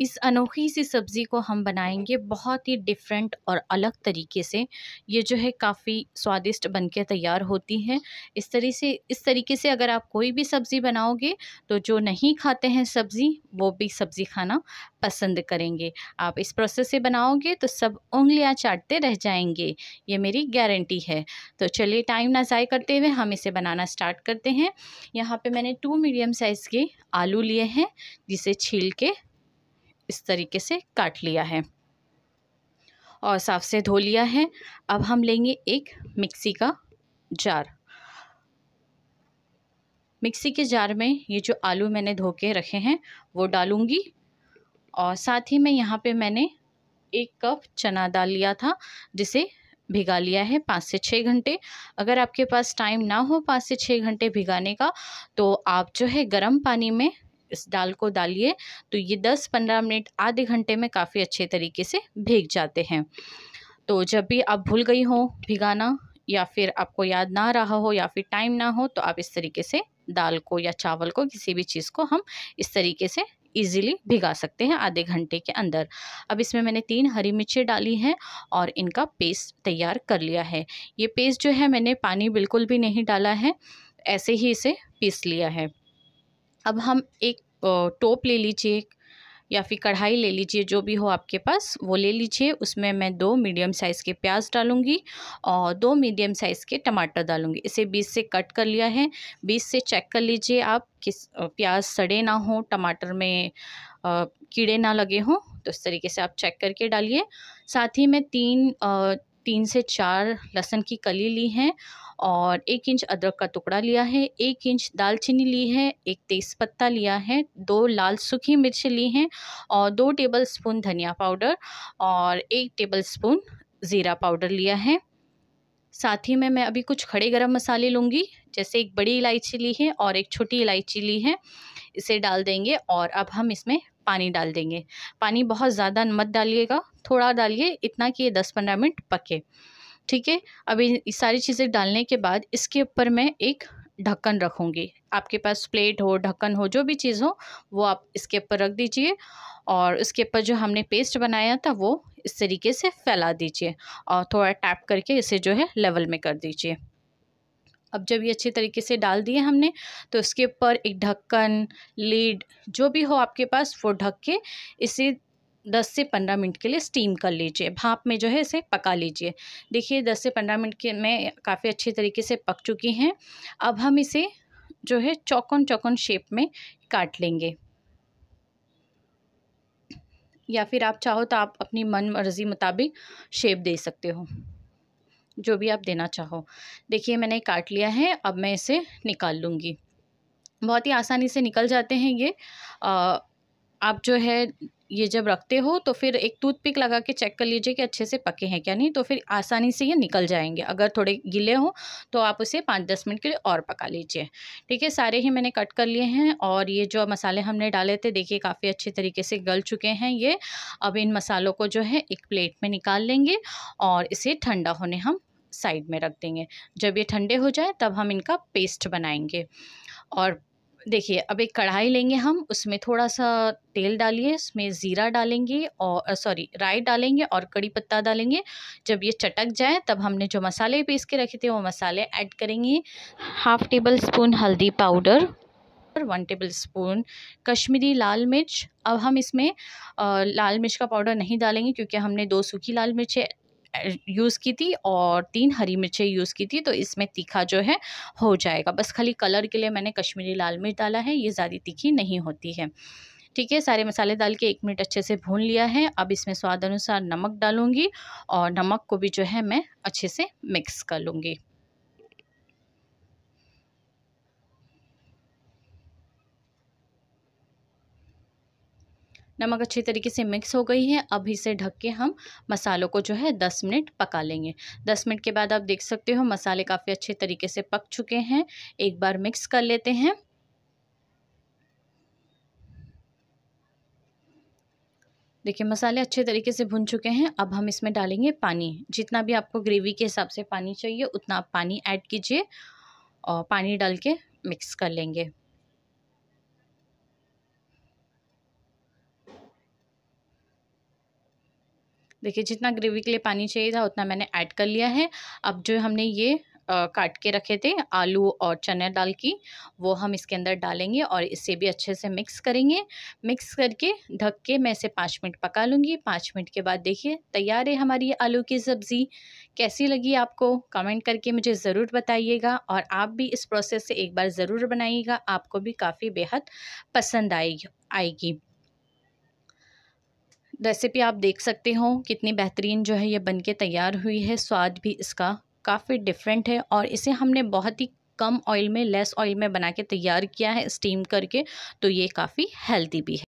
इस अनोखी सी सब्ज़ी को हम बनाएंगे बहुत ही डिफरेंट और अलग तरीके से ये जो है काफ़ी स्वादिष्ट बनके तैयार होती है इस तरी से इस तरीके से अगर आप कोई भी सब्ज़ी बनाओगे तो जो नहीं खाते हैं सब्ज़ी वो भी सब्ज़ी खाना पसंद करेंगे आप इस प्रोसेस से बनाओगे तो सब उंगलियां चाटते रह जाएंगे ये मेरी गारंटी है तो चलिए टाइम ना ज़ाय करते हुए हम इसे बनाना स्टार्ट करते हैं यहाँ पर मैंने टू मीडियम साइज़ के आलू लिए हैं जिसे छील के इस तरीके से काट लिया है और साफ से धो लिया है अब हम लेंगे एक मिक्सी का जार मिक्सी के जार में ये जो आलू मैंने धो के रखे हैं वो डालूँगी और साथ ही में यहाँ पे मैंने एक कप चना डाल लिया था जिसे भिगा लिया है पाँच से छः घंटे अगर आपके पास टाइम ना हो पाँच से छः घंटे भिगाने का तो आप जो है गर्म पानी में इस दाल को डालिए तो ये दस पंद्रह मिनट आधे घंटे में काफ़ी अच्छे तरीके से भीग जाते हैं तो जब भी आप भूल गई हो भिगाना या फिर आपको याद ना रहा हो या फिर टाइम ना हो तो आप इस तरीके से दाल को या चावल को किसी भी चीज़ को हम इस तरीके से इजीली भिगा सकते हैं आधे घंटे के अंदर अब इसमें मैंने तीन हरी मिर्चें डाली हैं और इनका पेस्ट तैयार कर लिया है ये पेस्ट जो है मैंने पानी बिल्कुल भी नहीं डाला है ऐसे ही इसे पीस लिया है अब हम एक टोप ले लीजिए या फिर कढ़ाई ले लीजिए जो भी हो आपके पास वो ले लीजिए उसमें मैं दो मीडियम साइज़ के प्याज डालूंगी और दो मीडियम साइज़ के टमाटर डालूंगी इसे बीस से कट कर लिया है बीस से चेक कर लीजिए आप किस प्याज सड़े ना हो टमाटर में कीड़े ना लगे हों तो इस तरीके से आप चेक करके डालिए साथ ही मैं तीन तीन से चार लहसुन की कली ली है और एक इंच अदरक का टुकड़ा लिया है एक इंच दालचीनी ली है एक तेज़पत्ता लिया है दो लाल सूखी मिर्च ली हैं और दो टेबल स्पून धनिया पाउडर और एक टेबल स्पून ज़ीरा पाउडर लिया है साथ ही में मैं अभी कुछ खड़े गरम मसाले लूँगी जैसे एक बड़ी इलायची ली है और एक छोटी इलायची ली है इसे डाल देंगे और अब हम इसमें पानी डाल देंगे पानी बहुत ज़्यादा मत डालिएगा थोड़ा डालिए इतना कि ये दस पंद्रह मिनट पके ठीक है अभी सारी चीज़ें डालने के बाद इसके ऊपर मैं एक ढक्कन रखूँगी आपके पास प्लेट हो ढक्कन हो जो भी चीज़ हो वो आप इसके ऊपर रख दीजिए और इसके ऊपर जो हमने पेस्ट बनाया था वो इस तरीके से फैला दीजिए और थोड़ा टैप करके इसे जो है लेवल में कर दीजिए अब जब ये अच्छे तरीके से डाल दिए हमने तो इसके ऊपर एक ढक्कन लीड जो भी हो आपके पास वो ढक के इसे दस से पंद्रह मिनट के लिए स्टीम कर लीजिए भाप में जो है इसे पका लीजिए देखिए दस से पंद्रह मिनट के में काफ़ी अच्छे तरीके से पक चुकी हैं अब हम इसे जो है चौकन चौकन शेप में काट लेंगे या फिर आप चाहो तो आप अपनी मन मर्ज़ी मुताबिक शेप दे सकते हो जो भी आप देना चाहो देखिए मैंने काट लिया है अब मैं इसे निकाल लूँगी बहुत ही आसानी से निकल जाते हैं ये आ, आप जो है ये जब रखते हो तो फिर एक टूथ पिक लगा के चेक कर लीजिए कि अच्छे से पके हैं क्या नहीं तो फिर आसानी से ये निकल जाएंगे अगर थोड़े गीले हो तो आप उसे पाँच दस मिनट के लिए और पका लीजिए ठीक है सारे ही मैंने कट कर लिए हैं और ये जो मसाले हमने डाले थे देखिए काफ़ी अच्छे तरीके से गल चुके हैं ये अब इन मसालों को जो है एक प्लेट में निकाल लेंगे और इसे ठंडा होने हम साइड में रख देंगे जब ये ठंडे हो जाए तब हम इनका पेस्ट बनाएंगे और देखिए अब एक कढ़ाई लेंगे हम उसमें थोड़ा सा तेल डालिए उसमें ज़ीरा डालेंगे और सॉरी राई डालेंगे और कड़ी पत्ता डालेंगे जब ये चटक जाए तब हमने जो मसाले पीस के रखे थे वो मसाले ऐड करेंगे हाफ़ टेबल स्पून हल्दी powder one tablespoon Kashmiri लाल मिर्च अब हम इसमें आ, लाल मिर्च का पाउडर नहीं डालेंगे क्योंकि हमने दो सूखी लाल मिर्चें यूज़ की थी और तीन हरी मिर्चें यूज़ की थी तो इसमें तीखा जो है हो जाएगा बस खाली कलर के लिए मैंने कश्मीरी लाल मिर्च डाला है ये ज़्यादा तीखी नहीं होती है ठीक है सारे मसाले डाल के एक मिनट अच्छे से भून लिया है अब इसमें स्वाद अनुसार नमक डालूंगी और नमक को भी जो है मैं अच्छे से मिक्स कर लूँगी नमक अच्छी तरीके से मिक्स हो गई है अब इसे ढक के हम मसालों को जो है दस मिनट पका लेंगे दस मिनट के बाद आप देख सकते हो मसाले काफ़ी अच्छे तरीके से पक चुके हैं एक बार मिक्स कर लेते हैं देखिए मसाले अच्छे तरीके से भुन चुके हैं अब हम इसमें डालेंगे पानी जितना भी आपको ग्रेवी के हिसाब से पानी चाहिए उतना आप पानी ऐड कीजिए और पानी डाल के मिक्स कर लेंगे देखिए जितना ग्रेवी के लिए पानी चाहिए था उतना मैंने ऐड कर लिया है अब जो हमने ये आ, काट के रखे थे आलू और चने डाल की वो हम इसके अंदर डालेंगे और इसे भी अच्छे से मिक्स करेंगे मिक्स करके ढक के मैं इसे पाँच मिनट पका लूँगी पाँच मिनट के बाद देखिए तैयार है हमारी आलू की सब्ज़ी कैसी लगी आपको कमेंट करके मुझे ज़रूर बताइएगा और आप भी इस प्रोसेस से एक बार ज़रूर बनाइएगा आपको भी काफ़ी बेहद पसंद आएगी आएगी रेसिपी आप देख सकते हो कितनी बेहतरीन जो है ये बन के तैयार हुई है स्वाद भी इसका काफ़ी डिफरेंट है और इसे हमने बहुत ही कम ऑयल में लेस ऑयल में बना के तैयार किया है स्टीम करके तो ये काफ़ी हेल्दी भी है